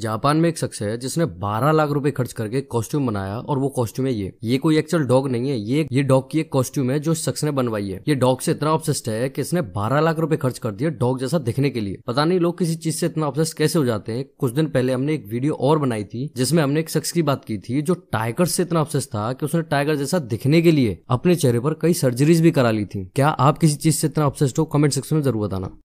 Japan में एक शख्स है जिसने 12 लाख रुपए खर्च करके कॉस्ट्यूम बनाया और वो कॉस्ट्यूम है ये ये कोई एक्चुअल डॉग नहीं है ये ये डॉग की एक कॉस्ट्यूम है जो शख्स ने बनवाई है ये डॉग से इतना ऑब्सेस्ट है कि इसने 12 लाख रुपए खर्च कर दिए डॉग जैसा दिखने के लिए पता नहीं लोग किसी चीज से इतना ऑब्सेस्ड कैसे हो जाते हैं कुछ दिन पहले हमने एक वीडियो और बनाई थी जिसमें हमने एक शख्स की बात की थी जो टाइगर से इतना ऑब्सेस्ड था कि उसने टाइगर जैसा दिखने के लिए अपने चेहरे पर कई सर्जरीज भी करा ली थी क्या आप किसी चीज से इतना ऑब्सेस्ट हो कमेंट सेक्शन में जरूर बताना